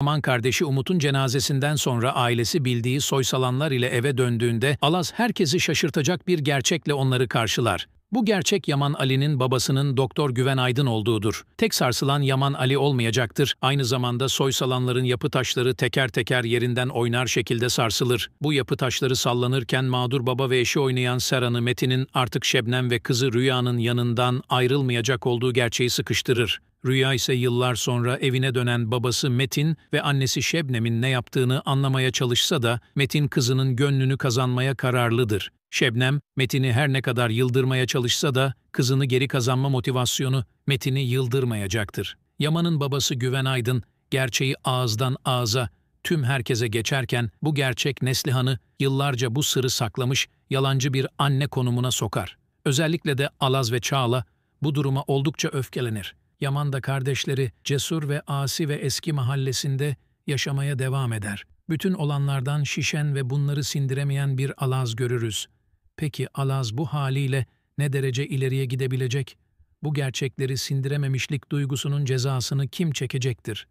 Aman kardeşi Umut'un cenazesinden sonra ailesi bildiği soysalanlar ile eve döndüğünde Alaz herkesi şaşırtacak bir gerçekle onları karşılar. Bu gerçek Yaman Ali'nin babasının Doktor Güven Aydın olduğudur. Tek sarsılan Yaman Ali olmayacaktır. Aynı zamanda soysalanların yapı taşları teker teker yerinden oynar şekilde sarsılır. Bu yapı taşları sallanırken mağdur baba ve eşi oynayan Seran'ı Metin'in artık Şebnem ve kızı Rüya'nın yanından ayrılmayacak olduğu gerçeği sıkıştırır. Rüya ise yıllar sonra evine dönen babası Metin ve annesi Şebnem'in ne yaptığını anlamaya çalışsa da Metin kızının gönlünü kazanmaya kararlıdır. Şebnem, Metin'i her ne kadar yıldırmaya çalışsa da kızını geri kazanma motivasyonu Metin'i yıldırmayacaktır. Yaman'ın babası Güven Aydın, gerçeği ağızdan ağza, tüm herkese geçerken bu gerçek Neslihan'ı yıllarca bu sırrı saklamış, yalancı bir anne konumuna sokar. Özellikle de Alaz ve Çağla bu duruma oldukça öfkelenir. Yaman da kardeşleri Cesur ve Asi ve Eski mahallesinde yaşamaya devam eder. Bütün olanlardan şişen ve bunları sindiremeyen bir Alaz görürüz. Peki Alaz bu haliyle ne derece ileriye gidebilecek? Bu gerçekleri sindirememişlik duygusunun cezasını kim çekecektir?''